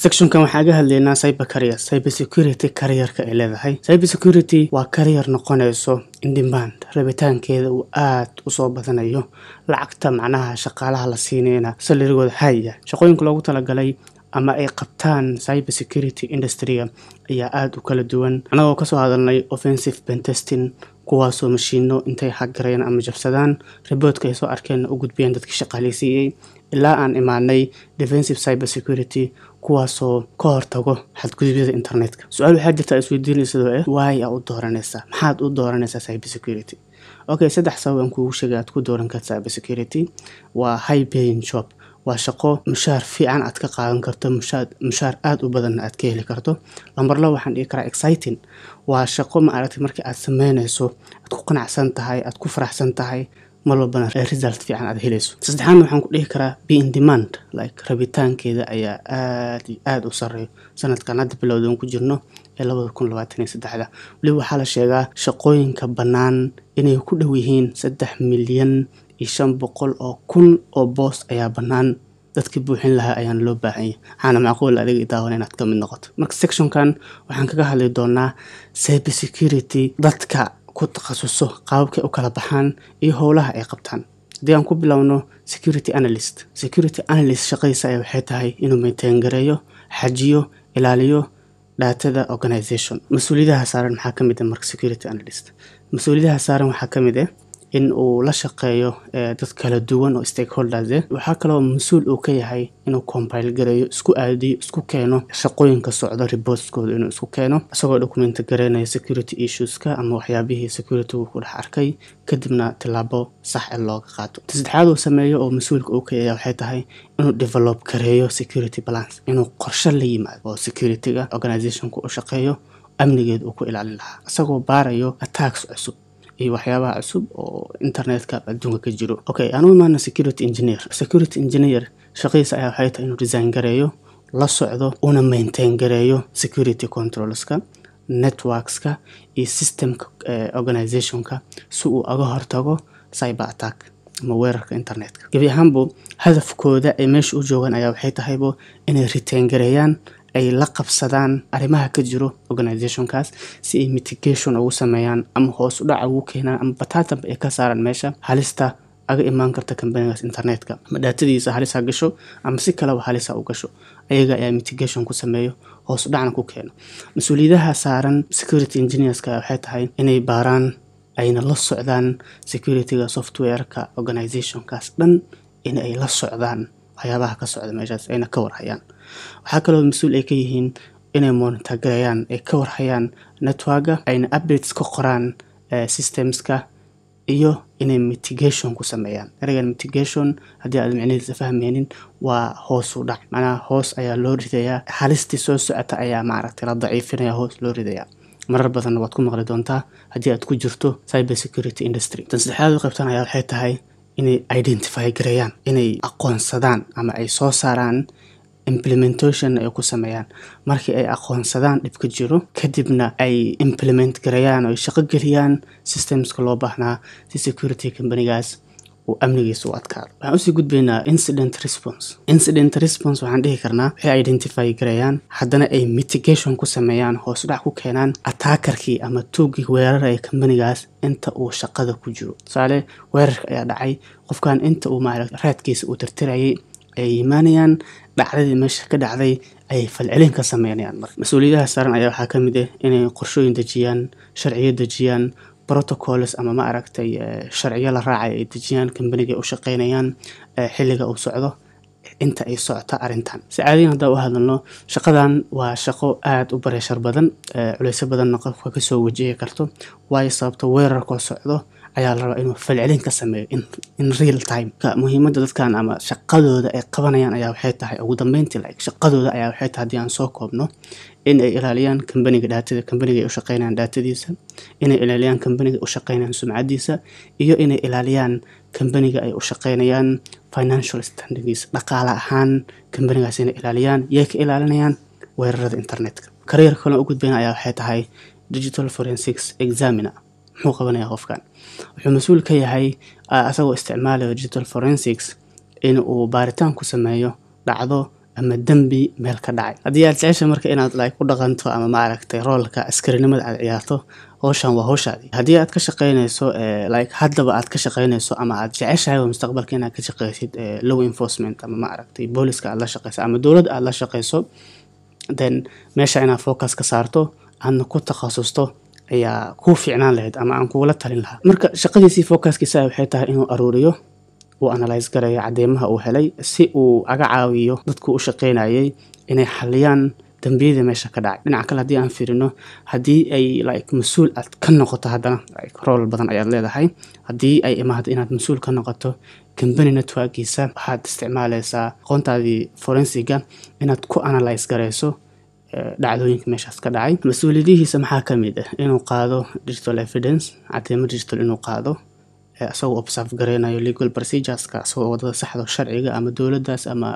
sectionkan waxaan ga hadlaynaa cyber career cyber security careerka ay leedahay cyber security waa career noqonayso in demand rabitaankeeda uu aada usoo badanayo lacagta macnaha shaqaalaha la siinayna salirigooda haaya shaqooyinka loogu talagalay ama ay qabtaan cyber security industry-ga ayaa aada u kala duwan annagoo kasoo hadalnay offensive pentestin kuwaasoo mashiino intay haggareen ama jabsadaan riboodka ay soo arkeenna u gudbiyeen dadkii shaqaaleysiiyey ilaa aan imaanay defensive cyber security kuwaasoo ka hortago xadgudubyada internetka su-aal waxaa jirta isweydiinaysadoo ah waay aa u dooranaysaa maxaad u dooranaysaa cyber security okay saddex sabab aan kuugu sheegay aad ku dooran kart cyber security waa high paying job waa shaqo mushaar fiican aad ka qaadan karto mushaar aada u badanna aad ka heli karto lamber la waxaan dhigi karaa exciting waa shaqo ma aragtay markii aad sameynayso aad ku qanacsan tahay aad ku faraxsan tahay mar walbana result fiican aad helayso saddexaadna waxaan ku dhihi karaa bein demand like rabitaankeeda ayaa aad iyo aada u sareeyo sanadkan hadda bilowdan ku jirno ee labada kun labaatan iyo saddexda weliba waxaa la sheegaa shaqooyinka bannaan inay ku dhow yihiin saddex milyan iyo shan boqol oo kun oo boos ayaa bannaan dadkii buuxin lahaa ayaan loo baahanyay waxaana macquul adiga idaawan inaad ka mid noqoto marka sectionkan waxaan kaga hadli doonaa cyber security dadka ku takhasuso qaababkay u kala baxaan iyo howlaha ay qabtaan haddii aan ku bilowno security analyst security analyst shaqadiisa ay waxay tahay inuu meytaangareeyo xajiyo ilaaliyo dhaatada organization mas-uuliyadaha saaran maxaa kamid e ah marka security analyst mas-uuliyadaha saaran waxaa kamid eh ah in uu la shaqeeyo eh, dad kala duwan oo stakeholders eh waxaa kaloo mas-uul uu ka yahay inuu compile gareeyo isku aadiyo isku keeno shaqooyinka socdo reportskooda inuu isku keeno isagoo documenta gareynaya security issueska ama waxyaabihii securitygu ku dhex arkay kadibna tillaabo sax ee ah looga qaato saddexaad uu sameeyo oo mas-uulka uu ka yahay waxay tahay inuu develop gareeyo security balance inuu qorsho la yimaado oo securityga organizationka u shaqeeyo amnigeed uu ku ilaalin lahaa isagoo baarayo attacks cusub iyo waxyaabaha cusub oo internetka adduunka ka jiro okay anuu imaano security engineer security engineer shaqadiisa ayaa waxay tahay inuu design gareeyo la socdo una maintain gareeyo security controlska networkska iyo systemka eh, organizationka si uu aga hortago cyber attack ama weerarka internetka gebi ahaanbu hadafkooda ay meesha u joogaan ayaa waxay tahaybo inay retain gareeyaan ay la qabsadaan arrimaha ka jiro organizationkaas si ay mitigation ugu sameeyaan ama hoos u dhaca ugu keenaan ama bataadamba ay ka saaraan meesha halista aga imaan karta kambanigaas internetka ama dhaatadiisa halisa gasho ama si kaleba halisa u gasho ayaga ayaa mitigation ku sameeyo hoos u dhacna ku keeno mas-uuliyadaha saaran security engineerska waxay tahay inay baaraan ayna la socdaan securityga softwareka organizationkaas dhan in ay la socdaan waxyaabaha ka socda meeshaas ayna ka warhayaan waxaa kaloo mas-uul ay ka yihiin inay monitagareeyaan ay ka warhayaan networga ayna updates ka qoraan eh, systemska iyo inay mitigation ku sameeyaan ereygan mitigation haddii aad micnihiisa fahmeynin waa hoos u dhac macnaha hoos ayaa loo ridayaa halistii soo socota ayaa maaragtay la daciifinaya hoos loo ridayaa marar badanna waad ku maqli doontaa haddii aad ku jirto cyber security industry tan saddexaad u qabtan ayaa waxay tahay inay identify gareeyaan inay aqoonsadaan ama ay soo saaraan implementation ay ku sameeyaan markii ay aqoonsadaan dhibka jiro kadibna ay implement garayaan oo ay shaqo geliyaan systemska loo baahnaa si security companigaas uu amnigiisa u adkaado waxaan usii gudbaynaa incident response incident response waxaan dhihi karnaa waxay identify garayaan haddana ay mitigation ku sameeyaan hoosdhac ku keenaan ataakarkii ama tuugii weeraraya combanigaas inta uu shaqada ku jiro tusaale weerarka ayaa dhacay qofkan inta uu maarata raadkiisa uu tirtirayay ay imaanayaan dhacdadii meesha ka dhacday ayay falcelin ka sameynayaan marka mas-uuliyadaha saaran ayaa waxaa ka mid ah inay qorshooyin dejiyaan sharciyo dejiyaan protocols ama ma aragtay eh, sharciyo la raacay ay dejiyaan kambanigay u shaqeynayaan eh, xilliga uu socdo inta ay socota arintan si caadiyan haddaan u hadalno shaqadan waa shaqo aada u bareeshar badan eh, culeysyo badanna qofka kasoo wajihi karto waayo sababto weerarkoo socdo ayaa la rabaa inuu falcelin ka sameeyo in real time muhiimada dadkan ama shaqadooda ay qabanayaan ayaa waxay tahay ugu dambeyntii like shaqadooda ayaa waxay tahay haddii aan soo koobno in ay ilaaliyaan kambaniga dhaatada kambaniga ay u shaqeynayaan dhaatadiisa inay ilaaliyaan kambaniga ay u shaqeynayaan sumcadiisa iyo inay ilaaliyaan kambaniga ay u shaqeynayaan financial standingiisa dhaqaale ahaan kambanigaas inay ilaaliyaan yay ka ilaalinayaan weerarada internetka karyar kaloo u gudbayn ayaa waxay tahay digital forensics examiner muxuu qabanaya qofkan wuxuu mas-uul ka yahay asagoo isticmaalaya digital forensics in uu baaritaan ku sameeyo dhacdo ama dembi meel ka dhacay haddii aad jecesha marka inaad like ku dhaqanto ama maaragtay roolka askarinimada aad ciyaarto howshan waa howshaadi haddii aad ka shaqeynayso e, like haddaba aad ka shaqeynayso ama aad jeceshahay mustaqbalka inaad ka shaqeysid e, low enforcement ama maaragtay booliska aad la shaqeyso ama dowladda aad la shaqeyso then meesha inaad focus ka saarto aadna ku takhasusto ayaa kuu fiicnaan lahayd ama aan kuula talin lahaa marka shaqadiisii fokaskiisa waxay tahay inuu aruuriyo uu analyse gareeyo cadeymaha uu helay si uu aga caawiyo dadku u shaqaynayay inay xaliyaan dambiyadii meesha ka dhacay dhinaca kale haddii aan fiirino haddii ay like mas-uul aad ka noqoto haddana rool badan ayaad leedahay haddii ay imaado inaad mas-uul ka noqoto kambani networkiisa waxaad isticmaaleysaa aqoontaadii forensiga inaad ku analyse gareyso dhacdooyinka meeshaas ka dhacay mas-uuliyadihiisa maxaa kamid ah inuu qaado digital evidence cadeymo digital inuu qaado isagoo observe gareynayo legal procedureska isagoo wadada saxdo sharciga ama dowladaas ama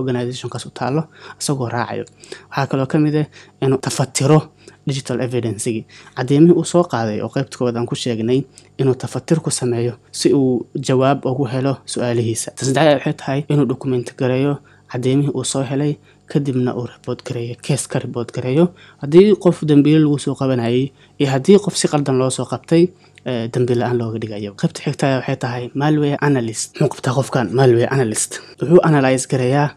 organizationkaas u taalo isagoo raacayo waxaa kaloo kamid ah inuu tafatiro digital evidencegii caddeymihii uu soo qaaday oo qeybta aan ku sheegnay inuu tafatir ku sameeyo si uu jawaab ugu helo su-aalihiisa tasaddexdaad waxay tahay inuu dokumenti gareeyo uu soo helay kadibna uu ribood gareeyo kees ka ribood gareeyo haddii qof dambiilo lagu soo qabanayay iyo haddii qof si qaldan loosoo qabtay eh, dambila aan looga dhigayo qaybta xigtaya waxay tahay malware analyst muxuu qabtaa qofkan malware analyst wuxuu analyse gareeyaa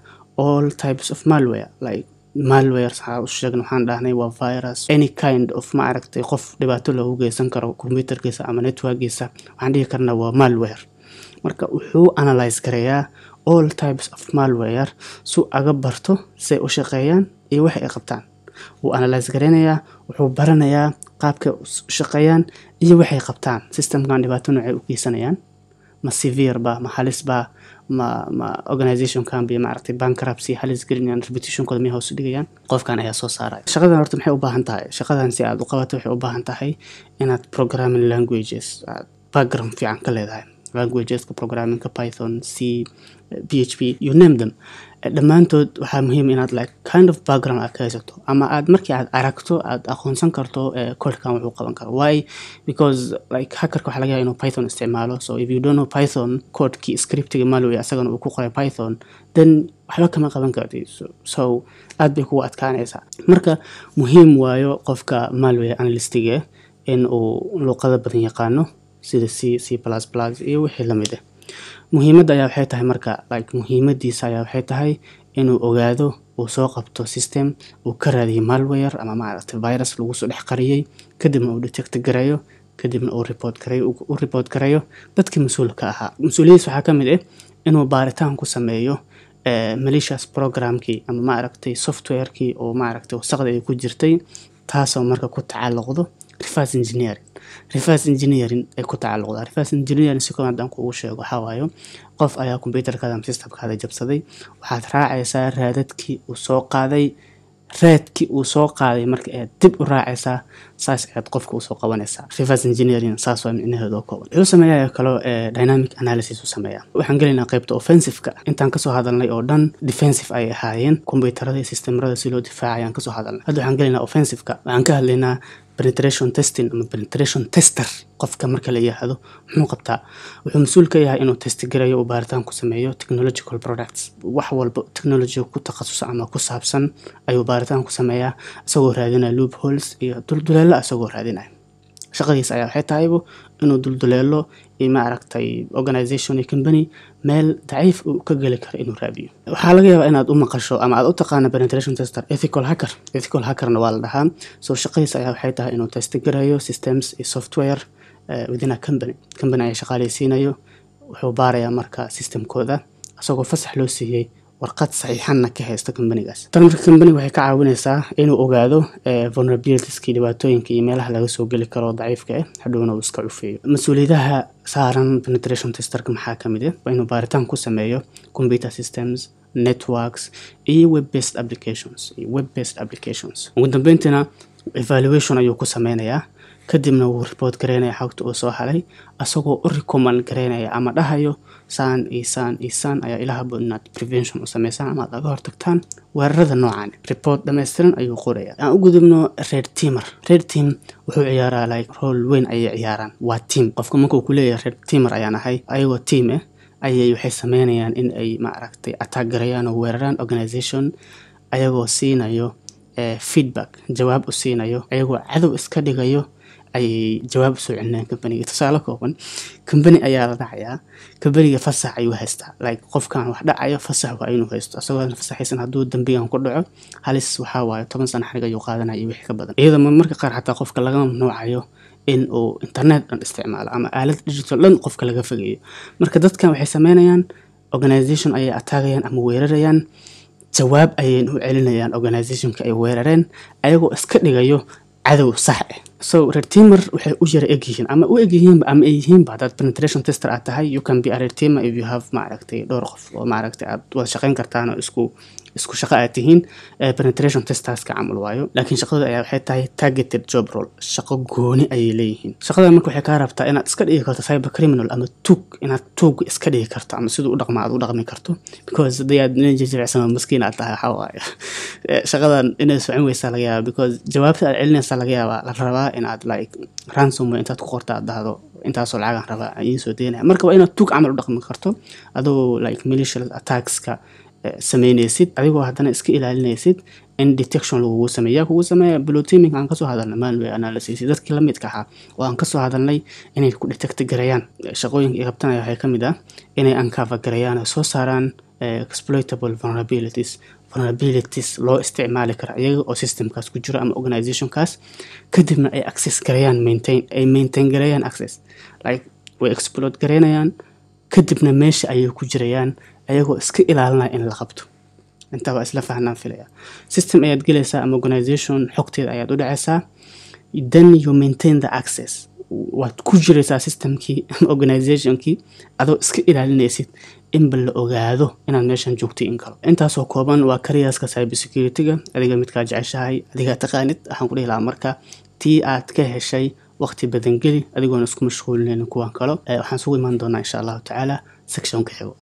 all types of malware like malware waxaa u sheegn waxaan dhahnay waa virus any kind of ma aragtay qof dhibaato loogu geysan karo combyuterkiisa ama networkiisa waxaan dhihi karna waa malware marka wuxuu analyse gareeyaa all types of malware si aga barto say u shaqeeyaan iyo waxa ay qabtaan wuu analyse gareynayaa wuxuu baranayaa qaabkay u shaqeeyaan iyo waxay qabtaan systemkan dhibaato noocay u geysanayaan ma severe ba ma halis ba ma ma organizationkan bay maaragtay bankruptcy halis gelinayaan reputationkooda miyay hoos u dhigayaan qofkan ayaa soo saaraya shaqadan horta maxay u baahan tahay shaqadan si aada u qabato waxay u baahan tahay inaad programming languages aad background fiican ka leedahay languageska programmingka python c p h p you name them dhammaantood waxaa muhiim inaad like kind of background aad ka haysato ama aad markii aad aragto aad aqoonsan karto codkan eh, wuxuu qaban karo why because like hackerka waxaa laga yahay inuu python isticmaalo so if you don't know python codkii scriptiga malway asagana uu ku qoray python then waxba kama qaban karti so aad bay kugu adkaanaysaa marka muhiim waayo qofka malway analystiga in uu luqado badan yaqaano sida c c plus plus iyo wixii lamid ah muhiimadda ayaa waxay tahay marka like muhiimaddiisa ayaa waxay tahay inuu ogaado uu soo qabto system uu ka raadiyay malware ama maaragtay virus lagu soo dhex qariyey kadibna uu detect garayo kadibna uu report garayo u report garayo dadkii mas-uulka ahaa mas-uuliyadiis waxaa ka mid ah inuu baaritaan ku sameeyo eh, malicious programkii ama maaragtay softwarekii oo maaragtay wasaqda ay ku jirtay taasoo marka ku tacalluqdo reverse engineering reverse engineering ay ku tacalluqdaa reverse engineering si koban haddaan kuugu sheego waxaa waayo qof ayaa computerkaada ama systemkaada jabsaday waxaad raacaysaa raadadkii uu soo qaaday raadkii uu soo qaaday marka aad dib u raacaysaa saas ayaad qofka usoo qabanaysaa reverse engineering saas waa micnaheeda oo kooban wuxuu sameeya kaloo eh, dynamic analysis u sameeya waxaan gelaynaa qaybta offensiveka intaan kasoo hadalnay oo dhan defensive ay ahaayeen kombyuutarada iyo sistemarada si loo difaacay ayaan kasoo hadalnay hadda waxaan gelaynaa offensiveka waxaan ka hadlaynaa penetration testing ama penetration tester qofka marka la yiraahdo muxuu qabtaa wuxuu mas-uul ka yahay inuu testgarayo uu baaritaan ku sameeyo technological products wax walba technologiga ku takhasusa ama ku saabsan ayuu baaritaan ku sameeyaa isagoo raadinaya loop holes iyo dulduleelo duleelo isagoo raadinaya shaqadiis ayaa waxay tahaybu inuu dulduleelo maaragtay organization iyo company meel daciif uu ka geli karo inuu raadiyo waxaa laga yaabaa inaad u maqasho ama aad u taqaano penetration tester ethical hacker ethical hackerna waa la dhahaa so shaqadiis ayaa waxay tahay inuu testin garayo systems iyo software eh, within a company company ayaa shaqaaleysiinayo wuxuu baarayaa marka systemkooda isagoo fasax loo siiyey warqad saxiixanna ka haysta kambanigaas tamarka kambaniga waxay ka caawineysaa inuu ogaado eh, vulnerabilitieska dhibaatooyinka iyo meelaha laga soo geli karo daciifka eh hadhowna uu iska cufeeyo mas-uuliyadaha saaran penetration testerka maxaa kamid ah eh? inuu baaritaan ku sameeyo computer systems networks iyo web webbased applications iyo webbased applications ugu dambeyntiina evaluation ayuu ku sameynayaa kadibna wuu ribood gareynaya xogta uu soo halay asagoo u recommand gareynaya ama dhahayo saan iyo saan iyo saan ayaa ilaha bod prevention u sameysaan ama ad aga hortagtaan weerarada noocan report dhammaystiran ayuu qoraya aan u gudubno reer timer reer team wuxuu ciyaaraa like rool weyn ayay ciyaaraan waa team qofka markuu kuleeyahay reer timer ayaan ahay ayagoo team ah ayay waxay sameynayaan in ay maaragtay attack garayaan oo weeraraan organization ayagoo siinayo eh, feedback jawaab u siinayo ayagoo cadow iska dhigayo ayay jawaab usoo celinayaan kambaniga tusaale kooban kambani ayaa la dhacayaa kambaniga fasax ayuu haystaa like qofkan wax dhacayo fasax waa inuu haysto isagoo fasaxaysan hadduu dambigan ku dhaco halis waxaa waaye toban sano xarig ayuu qaadanaya iyo wixii ka badan iyadama marka qaar xataa qofka laga mamnuucayo in uu internet dhan isticmaalo ama aalad digital dhan qofka laga fogeeyo marka dadkan waxay sameynayaan organisation ayay ataagayaan ama weerarayaan jawaab ayay u celinayaan organisationka ay weerareen ayagoo iska dhigayo cadow sax ah so rertimer waxay u yara egyihiin ama u egyihiin ama yihiinba hadaad penetration tester aad tahay you can be a rertimer if you have maaragtay dhowr qof oo maaragtay aad wada shaqayn kartaan oo isku isku shaqo aad tihiin eh, penetration testaska camal waayo laakiin shaqadooda ayaa waxay tahay targeted job role shaqo gooni ayay leeyihiin shaqadan marka waxay kaa rabtaa inaad iska dhigi karto cyber criminal ama tuug inaad tuug iska dhigi karto ama siduu u dhaqma aad u dhaqmi karto because haday aad nin jijibicsan oo maskiin aad tahay waxaa waayo eh, shaqadan inay socon weysaa laga yaabaa because jawaabta aad celinaysaa laga yaabaa la rabaa rabtaa inaad like ransomware intaad ku qorta aad dhahdo intaasoo lacagan rabaa iisoo deynaya marka waa inaad tug camal u dhaqmi karto adoo like militial attackska eh, sameynaysid adigoo haddana iska ilaalinaysid in detection lagugu sameeya kugu sameeya blotiming aan kasoo hadalnay malware analysis dadkii lamidka ahaa oo aan kasoo hadalnay inay ku detect gareeyaan eh, shaqooyinka ay qabtanaya waxaa kamid ah inay uncover gareeyaan soo saaraan eh, exploitable vulnerabilities vulnerabilities loo isticmaali kara iyaga oo systemkaas ku jiro ama organizationkaas kadibna ay access gareeyaan maintain ay maintain gareeyaan access like way exploit gareynayaan kadibna meesha ayay ku jirayaan ayagoo iska ilaalinaya in la qabto intaba isla fahnaan filaya system ayaad gelaysaa ama organization xogteeda ayaad u dhacaysaa then you maintain the access waad ku jiraysaa systemkii ama organizationkii adoo iska ilaalinaysid inba la ogaado inaad meeshan joogtay in kalo intaasoo kooban waa kariyaaska cyber securityga adiga midkaa jeceshahay adigaa taqaanid waxaan ku dhihi lahaa marka tii aad ka heshay waqti badangeli adigoona isku mashquulinayn kuwan kalo waxaan sugu imaan doonaa insha allahu tacaala sectionka xigo